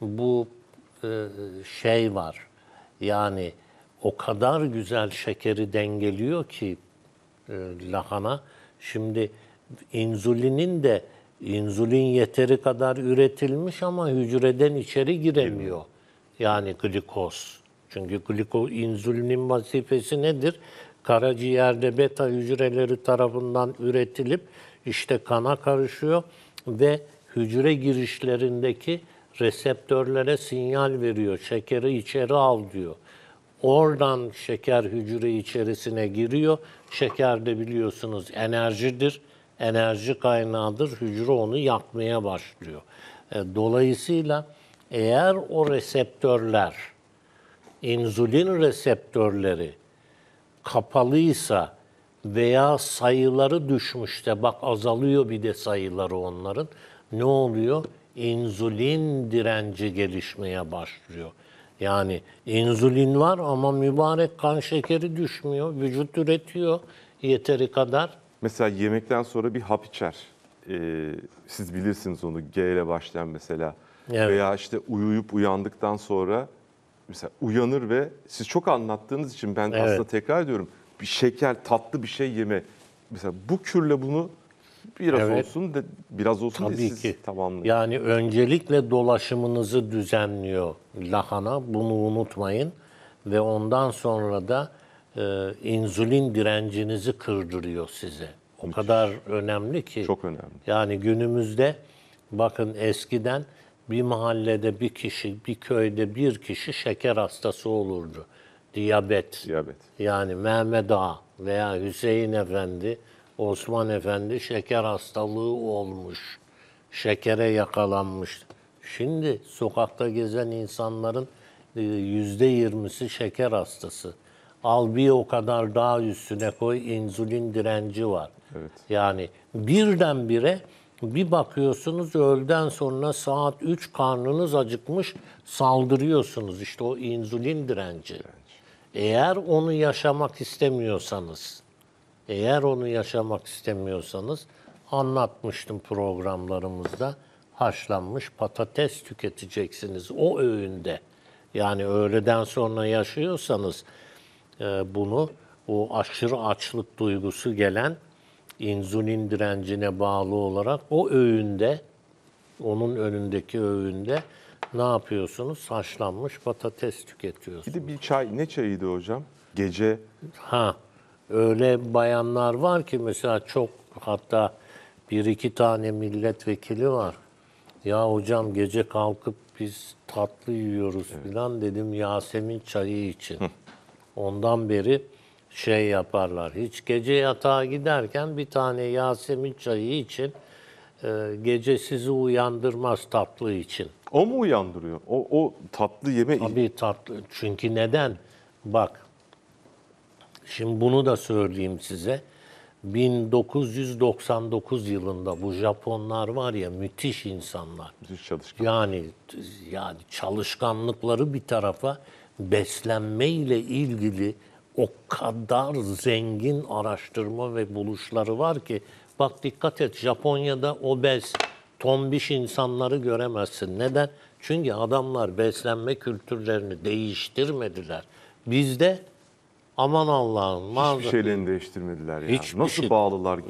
bu e, şey var. Yani o kadar güzel şekeri dengeliyor ki e, lahana. Şimdi insülinin de insülin yeteri kadar üretilmiş ama hücreden içeri giremiyor. Yani glikoz. Çünkü gliko, insülinin vazifesi nedir? Karaciğerde beta hücreleri tarafından üretilip işte kana karışıyor ve hücre girişlerindeki reseptörlere sinyal veriyor. Şekeri içeri al diyor. Oradan şeker hücre içerisine giriyor. Şeker de biliyorsunuz enerjidir. Enerji kaynağıdır. Hücre onu yakmaya başlıyor. E, dolayısıyla eğer o reseptörler, insülin reseptörleri kapalıysa veya sayıları düşmüşte bak azalıyor bir de sayıları onların ne oluyor? insülin direnci gelişmeye başlıyor. Yani insülin var ama mübarek kan şekeri düşmüyor. Vücut üretiyor yeteri kadar. Mesela yemekten sonra bir hap içer. Ee, siz bilirsiniz onu G ile başlayan mesela. Evet. Veya işte uyuyup uyandıktan sonra mesela uyanır ve siz çok anlattığınız için ben evet. aslında tekrar ediyorum. Bir şeker, tatlı bir şey yeme. Mesela bu kürle bunu Biraz evet. olsun de biraz olsun Tabii siz ki. tamamlayın. Yani öncelikle dolaşımınızı düzenliyor lahana. Bunu unutmayın ve ondan sonra da e, insülin direncinizi kırdırıyor size. O Müthiş. kadar önemli ki. Çok önemli. Yani günümüzde bakın eskiden bir mahallede bir kişi, bir köyde bir kişi şeker hastası olurdu. Diyabet. Diyabet. Yani Mehmet Ağa veya Hüseyin Efendi Osman Efendi şeker hastalığı olmuş. Şekere yakalanmış. Şimdi sokakta gezen insanların e, yüzde yirmisi şeker hastası. Al bir o kadar daha üstüne koy insülin direnci var. Evet. Yani birdenbire bir bakıyorsunuz öğleden sonra saat 3 karnınız acıkmış saldırıyorsunuz. işte o insülin direnci. Eğer onu yaşamak istemiyorsanız eğer onu yaşamak istemiyorsanız anlatmıştım programlarımızda haşlanmış patates tüketeceksiniz o öğünde. Yani öğleden sonra yaşıyorsanız e, bunu o aşırı açlık duygusu gelen insülin direncine bağlı olarak o öğünde onun önündeki öğünde ne yapıyorsunuz? Haşlanmış patates tüketiyorsunuz. Bir de bir çay. Ne çayıydı hocam? Gece. Ha öyle bayanlar var ki mesela çok hatta bir iki tane milletvekili var. Ya hocam gece kalkıp biz tatlı yiyoruz evet. falan dedim Yasemin çayı için. Ondan beri şey yaparlar. Hiç gece yatağa giderken bir tane Yasemin çayı için e, gece sizi uyandırmaz tatlı için. O mu uyandırıyor? O, o tatlı yeme... Tabii tatlı. Çünkü neden? Bak Şimdi bunu da söyleyeyim size. 1999 yılında bu Japonlar var ya müthiş insanlar. Müthiş çalışkan. Yani yani çalışkanlıkları bir tarafa beslenme ile ilgili o kadar zengin araştırma ve buluşları var ki bak dikkat et Japonya'da obez, tombiş insanları göremezsin. Neden? Çünkü adamlar beslenme kültürlerini değiştirmediler. Bizde Aman Allah'ım. Hiçbir mağaza- şeylerini değiştirmediler ya. Hiçbir Nasıl şey- bağlılar?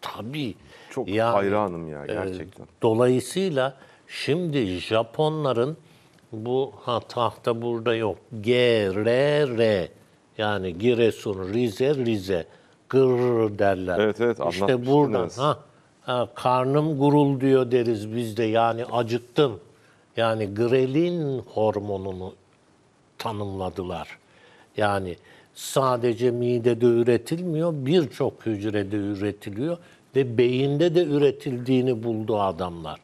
Tabii. Çok Yani, hayranım ya e, gerçekten. Dolayısıyla şimdi Japonların bu ha, tahta burada yok. G R R yani Giresun, Rize, Rize. Gırr derler. Evet, evet, İşte anlatmıştınız. buradan. Ha, ha, karnım gurul diyor deriz biz de. Yani acıttım. Yani grelin hormonunu tanımladılar. Yani sadece midede üretilmiyor, birçok hücrede üretiliyor ve beyinde de üretildiğini buldu adamlar.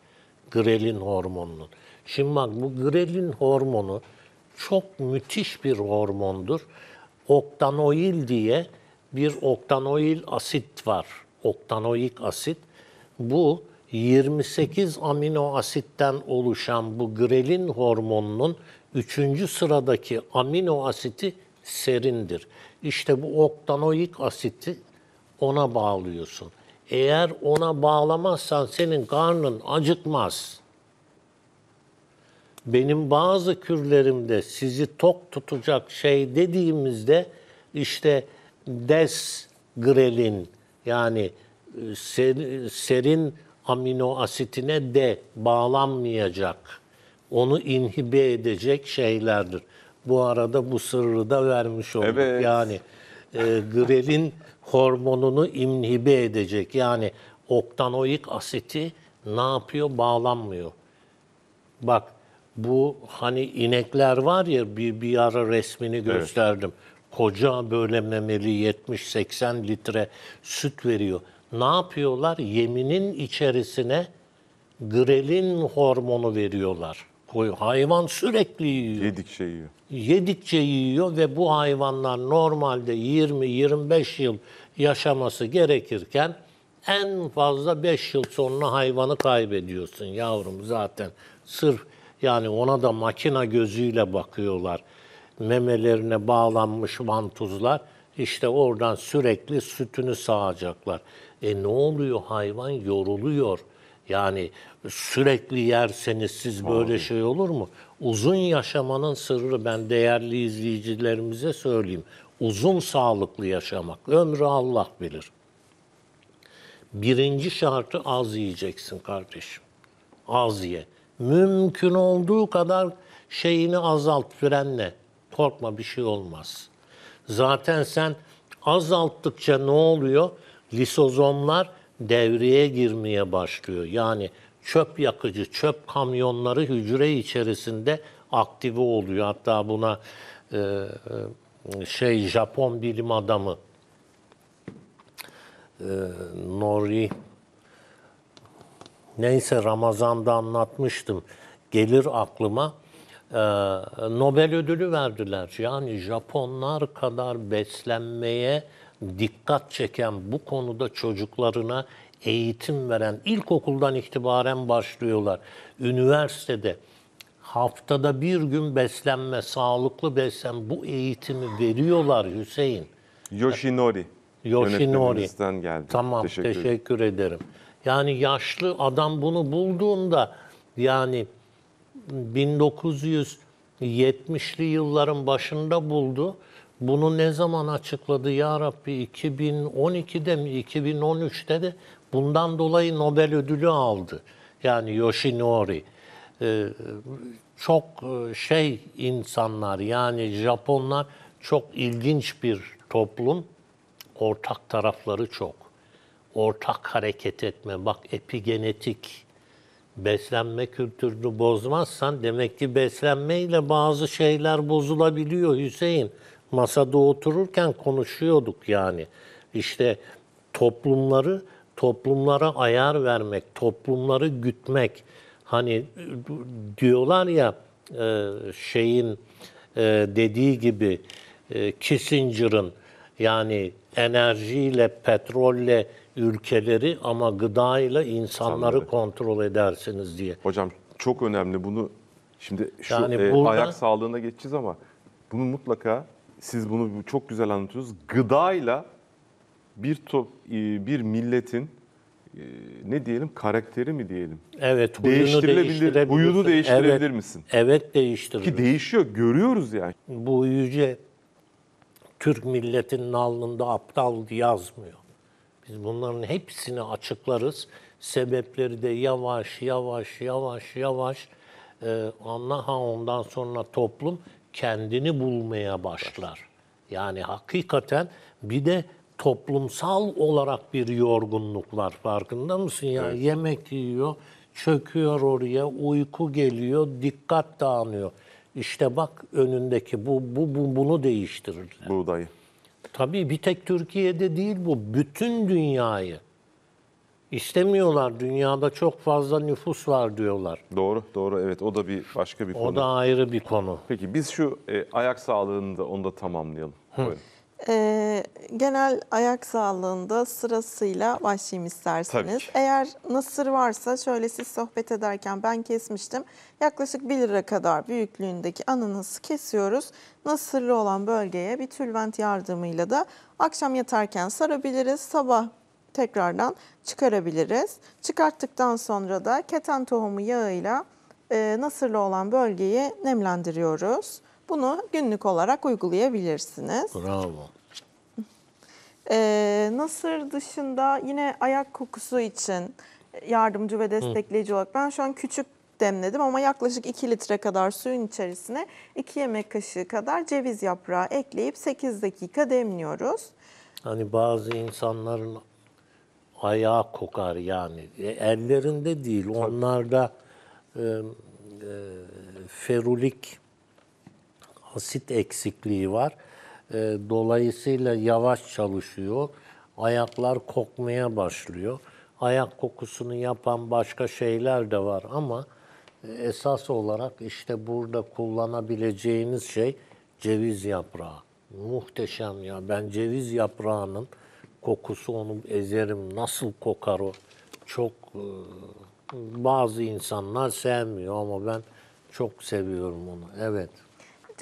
Grelin hormonunun. Şimdi bak bu grelin hormonu çok müthiş bir hormondur. Oktanoil diye bir oktanoil asit var. Oktanoik asit. Bu 28 amino asitten oluşan bu grelin hormonunun 3. sıradaki amino asiti serindir. İşte bu oktanoik asiti ona bağlıyorsun. Eğer ona bağlamazsan senin karnın acıkmaz. Benim bazı kürlerimde sizi tok tutacak şey dediğimizde işte desgrelin yani e, ser, serin amino asitine de bağlanmayacak, onu inhibe edecek şeylerdir bu arada bu sırrı da vermiş olduk. Evet. Yani e, grelin hormonunu imhibe edecek. Yani oktanoik asiti ne yapıyor? Bağlanmıyor. Bak bu hani inekler var ya bir, bir ara resmini gösterdim. Evet. Koca böyle memeli 70-80 litre süt veriyor. Ne yapıyorlar? Yeminin içerisine grelin hormonu veriyorlar koyun. Hayvan sürekli yiyor. Yedikçe yiyor. Yedikçe yiyor ve bu hayvanlar normalde 20-25 yıl yaşaması gerekirken en fazla 5 yıl sonra hayvanı kaybediyorsun yavrum zaten. Sırf yani ona da makina gözüyle bakıyorlar. Memelerine bağlanmış vantuzlar işte oradan sürekli sütünü sağacaklar. E ne oluyor hayvan yoruluyor yani sürekli yerseniz siz böyle Abi. şey olur mu? Uzun yaşamanın sırrı ben değerli izleyicilerimize söyleyeyim. Uzun sağlıklı yaşamak. Ömrü Allah bilir. Birinci şartı az yiyeceksin kardeşim. Az ye. Mümkün olduğu kadar şeyini azalt frenle. Korkma bir şey olmaz. Zaten sen azalttıkça ne oluyor? Lisozomlar devreye girmeye başlıyor. Yani çöp yakıcı, çöp kamyonları hücre içerisinde aktive oluyor. Hatta buna e, e şey Japon bilim adamı e, Nori neyse Ramazan'da anlatmıştım. Gelir aklıma e, Nobel ödülü verdiler. Yani Japonlar kadar beslenmeye dikkat çeken bu konuda çocuklarına eğitim veren ilkokuldan itibaren başlıyorlar. Üniversitede haftada bir gün beslenme, sağlıklı beslen bu eğitimi veriyorlar Hüseyin. Yoshinori. Yoshinori. geldi. Tamam, teşekkür, teşekkür ederim. ederim. Yani yaşlı adam bunu bulduğunda yani 1970'li yılların başında buldu. Bunu ne zaman açıkladı ya Rabbi? 2012'de mi 2013'te de bundan dolayı Nobel ödülü aldı. Yani Yoshinori. Ee, çok e, şey insanlar yani Japonlar çok ilginç bir toplum. Ortak tarafları çok. Ortak hareket etme. Bak epigenetik beslenme kültürünü bozmazsan demek ki beslenmeyle bazı şeyler bozulabiliyor Hüseyin masada otururken konuşuyorduk yani. İşte toplumları toplumlara ayar vermek, toplumları gütmek. Hani e, diyorlar ya e, şeyin e, dediği gibi Kissinger'ın yani enerjiyle, petrolle ülkeleri ama gıda ile insanları Sanırım. kontrol edersiniz diye. Hocam çok önemli bunu şimdi şu yani burada, ayak sağlığına geçeceğiz ama bunu mutlaka siz bunu çok güzel anlatıyorsunuz. Gıdayla bir top e, bir milletin e, ne diyelim karakteri mi diyelim? Evet, huyunu değiştirebilir. Huyunu değiştirebilir evet, misin? Evet değiştirir. Ki değişiyor, görüyoruz yani. Bu yüce Türk milletinin alnında aptal yazmıyor. Biz bunların hepsini açıklarız. Sebepleri de yavaş yavaş yavaş yavaş e, anla ha ondan sonra toplum kendini bulmaya başlar. Yani hakikaten bir de toplumsal olarak bir yorgunluk var. Farkında mısın? ya? evet. yemek yiyor, çöküyor oraya, uyku geliyor, dikkat dağınıyor. İşte bak önündeki bu, bu, bu bunu değiştirir. Buğdayı. Tabii bir tek Türkiye'de değil bu. Bütün dünyayı istemiyorlar. Dünyada çok fazla nüfus var diyorlar. Doğru, doğru. Evet o da bir başka bir konu. O da ayrı bir konu. Peki biz şu e, ayak sağlığını da onu da tamamlayalım. E, genel ayak sağlığında sırasıyla başlayayım isterseniz. Tabii Eğer nasır varsa şöyle siz sohbet ederken ben kesmiştim. Yaklaşık 1 lira kadar büyüklüğündeki ananası kesiyoruz. Nasırlı olan bölgeye bir tülvent yardımıyla da akşam yatarken sarabiliriz. Sabah tekrardan çıkarabiliriz. Çıkarttıktan sonra da keten tohumu yağıyla e, nasırlı olan bölgeyi nemlendiriyoruz. Bunu günlük olarak uygulayabilirsiniz. Bravo. E, nasır dışında yine ayak kokusu için yardımcı ve destekleyici Hı. olarak ben şu an küçük demledim ama yaklaşık 2 litre kadar suyun içerisine 2 yemek kaşığı kadar ceviz yaprağı ekleyip 8 dakika demliyoruz. Hani bazı insanların ayağa kokar yani. E, ellerinde değil, Tabii. onlarda e, e, ferulik asit eksikliği var. E, dolayısıyla yavaş çalışıyor. Ayaklar kokmaya başlıyor. Ayak kokusunu yapan başka şeyler de var ama e, esas olarak işte burada kullanabileceğiniz şey ceviz yaprağı. Muhteşem ya. Ben ceviz yaprağının kokusu onu ezerim nasıl kokar o çok e, bazı insanlar sevmiyor ama ben çok seviyorum onu. Evet.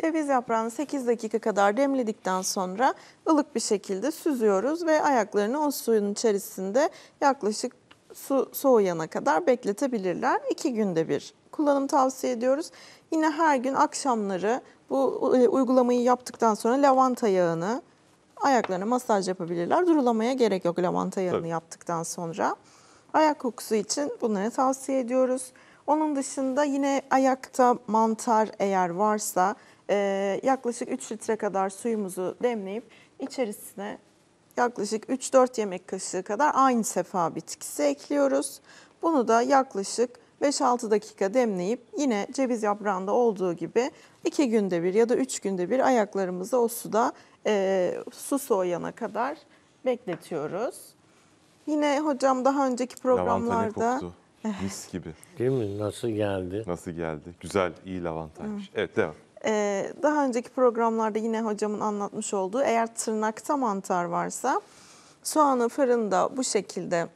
Ceviz yaprağını 8 dakika kadar demledikten sonra ılık bir şekilde süzüyoruz ve ayaklarını o suyun içerisinde yaklaşık su soğuyana kadar bekletebilirler. İki günde bir kullanım tavsiye ediyoruz. Yine her gün akşamları bu e, uygulamayı yaptıktan sonra lavanta yağını Ayaklarına masaj yapabilirler. Durulamaya gerek yok lavanta yağını Tabii. yaptıktan sonra. Ayak kokusu için bunları tavsiye ediyoruz. Onun dışında yine ayakta mantar eğer varsa e, yaklaşık 3 litre kadar suyumuzu demleyip içerisine yaklaşık 3-4 yemek kaşığı kadar aynı sefa bitkisi ekliyoruz. Bunu da yaklaşık 5-6 dakika demleyip yine ceviz yaprağında olduğu gibi 2 günde bir ya da 3 günde bir ayaklarımızı o suda e, su soğuyana kadar bekletiyoruz. Yine hocam daha önceki Lavanta ne programlarda koktu? Mis gibi. Değil mi? Nasıl geldi? Nasıl geldi? Güzel, iyi lavantaymış. Evet devam. Ee, daha önceki programlarda yine hocamın anlatmış olduğu eğer tırnakta mantar varsa soğanı fırında bu şekilde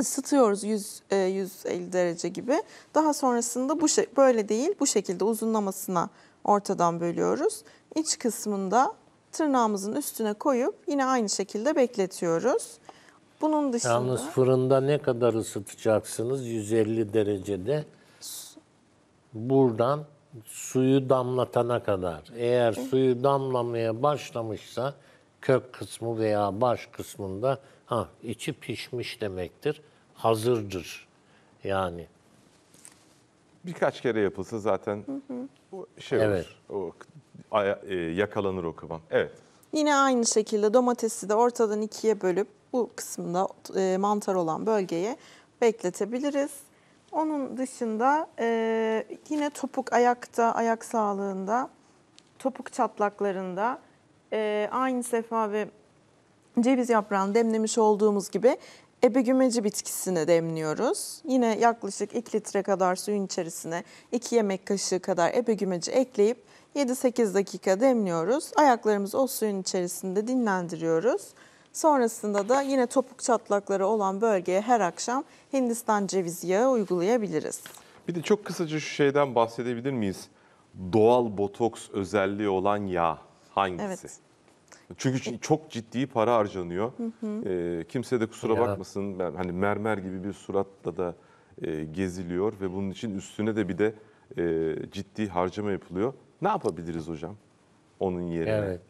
ısıtıyoruz 100 e, 150 derece gibi. Daha sonrasında bu böyle değil bu şekilde uzunlamasına ortadan bölüyoruz. İç kısmında tırnağımızın üstüne koyup yine aynı şekilde bekletiyoruz. Bunun dışında... Yalnız fırında ne kadar ısıtacaksınız? 150 derecede. Buradan suyu damlatana kadar. Eğer suyu damlamaya başlamışsa kök kısmı veya baş kısmında ha içi pişmiş demektir. Hazırdır. Yani birkaç kere yapılsa zaten bu şey Evet. O, aya- e, yakalanır o kıvam. Evet. Yine aynı şekilde domatesi de ortadan ikiye bölüp bu kısmında e, mantar olan bölgeye bekletebiliriz. Onun dışında e, yine topuk ayakta, ayak sağlığında, topuk çatlaklarında e, aynı sefa ve ceviz yaprağını demlemiş olduğumuz gibi Ebegümeci bitkisini demliyoruz. Yine yaklaşık 2 litre kadar suyun içerisine 2 yemek kaşığı kadar ebegümeci ekleyip 7-8 dakika demliyoruz. Ayaklarımızı o suyun içerisinde dinlendiriyoruz. Sonrasında da yine topuk çatlakları olan bölgeye her akşam Hindistan cevizi yağı uygulayabiliriz. Bir de çok kısaca şu şeyden bahsedebilir miyiz? Doğal botoks özelliği olan yağ hangisi? Evet. Çünkü çok ciddi para harcanıyor. E, kimse de kusura ya. bakmasın hani mermer gibi bir suratla da e, geziliyor ve bunun için üstüne de bir de e, ciddi harcama yapılıyor. Ne yapabiliriz hocam onun yerine? Evet.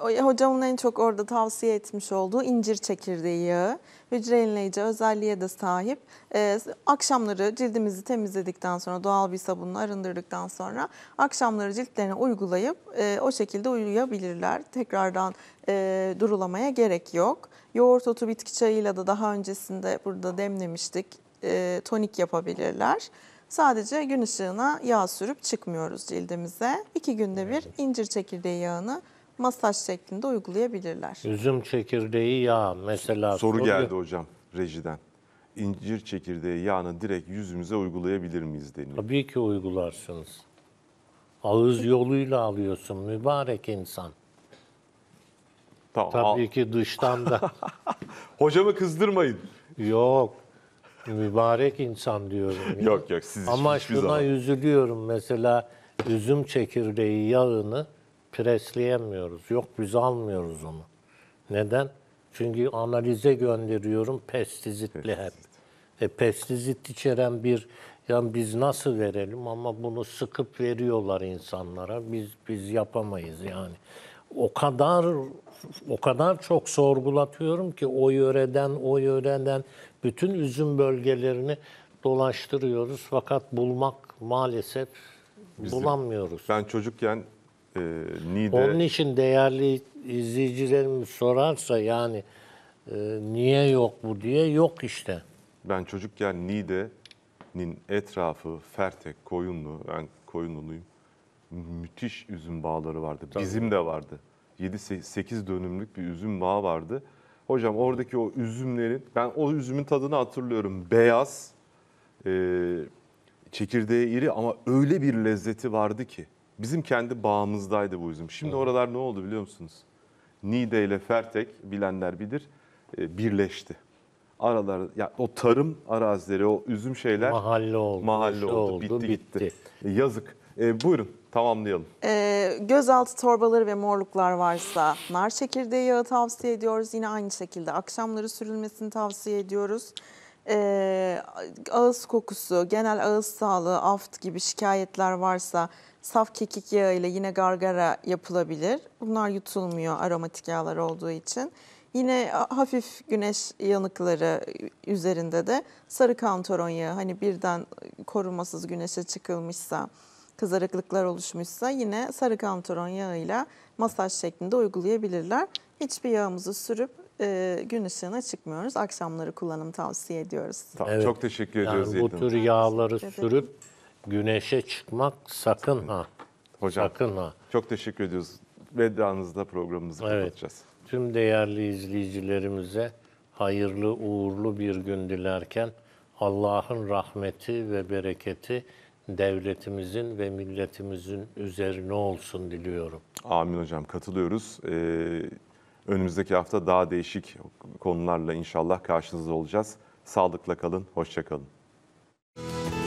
Hocamın en çok orada tavsiye etmiş olduğu incir çekirdeği yağı. Hücre yenileyici özelliğe de sahip. Ee, akşamları cildimizi temizledikten sonra doğal bir sabunla arındırdıktan sonra akşamları ciltlerine uygulayıp e, o şekilde uyuyabilirler. Tekrardan e, durulamaya gerek yok. Yoğurt otu bitki çayıyla da daha öncesinde burada demlemiştik. E, tonik yapabilirler. Sadece gün ışığına yağ sürüp çıkmıyoruz cildimize. İki günde bir incir çekirdeği yağını masaj şeklinde uygulayabilirler. Üzüm çekirdeği yağ mesela. Soru, soru geldi hocam rejiden. İncir çekirdeği yağını direkt yüzümüze uygulayabilir miyiz deniyor. Tabii ki uygularsınız. Ağız yoluyla alıyorsun mübarek insan. Tamam. Tabii ki dıştan da. Hocamı kızdırmayın. Yok. Mübarek insan diyorum. Ya. Yok yok siz Ama şuna zaman. üzülüyorum mesela üzüm çekirdeği yağını presleyemiyoruz. Yok biz almıyoruz onu. Neden? Çünkü analize gönderiyorum pestizitli hep. E, pestizit içeren bir yani biz nasıl verelim ama bunu sıkıp veriyorlar insanlara. Biz biz yapamayız yani. O kadar o kadar çok sorgulatıyorum ki o yöreden o yöreden bütün üzüm bölgelerini dolaştırıyoruz fakat bulmak maalesef Bizim, bulamıyoruz. Ben çocukken e, Nİ'de... Onun için değerli izleyicilerimiz sorarsa yani e, niye yok bu diye yok işte. Ben çocukken Nide'nin etrafı Fertek, Koyunlu, ben Koyunluluyum. Müthiş üzüm bağları vardı. Tabii. Bizim de vardı. 7-8 dönümlük bir üzüm bağı vardı. Hocam oradaki o üzümlerin, ben o üzümün tadını hatırlıyorum. Beyaz, e, çekirdeği iri ama öyle bir lezzeti vardı ki. Bizim kendi bağımızdaydı bu üzüm. Şimdi Hı. oralar ne oldu biliyor musunuz? Nide ile Fertek bilenler bilir e, birleşti. Aralar ya o tarım arazileri o üzüm şeyler mahalle oldu. Mahalle oldu. oldu bitti, bitti gitti. E, yazık. E, buyurun tamamlayalım. E, gözaltı torbaları ve morluklar varsa nar çekirdeği yağı tavsiye ediyoruz. Yine aynı şekilde akşamları sürülmesini tavsiye ediyoruz. E, ağız kokusu, genel ağız sağlığı, aft gibi şikayetler varsa Saf kekik yağı ile yine gargara yapılabilir. Bunlar yutulmuyor aromatik yağlar olduğu için. Yine hafif güneş yanıkları üzerinde de sarı kantaron yağı hani birden korumasız güneşe çıkılmışsa kızarıklıklar oluşmuşsa yine sarı kantaron yağıyla masaj şeklinde uygulayabilirler. Hiçbir yağımızı sürüp e, gün ışığına çıkmıyoruz. Akşamları kullanım tavsiye ediyoruz. evet. Çok teşekkür ediyoruz. Yani bu tür yağları sürüp Güneşe çıkmak sakın ha. Hocam sakın ha. çok teşekkür ediyoruz. Vedranızda programımızı evet. Tüm değerli izleyicilerimize hayırlı uğurlu bir gün dilerken Allah'ın rahmeti ve bereketi devletimizin ve milletimizin üzerine olsun diliyorum. Amin hocam katılıyoruz. Ee, önümüzdeki hafta daha değişik konularla inşallah karşınızda olacağız. Sağlıkla kalın, hoşça kalın.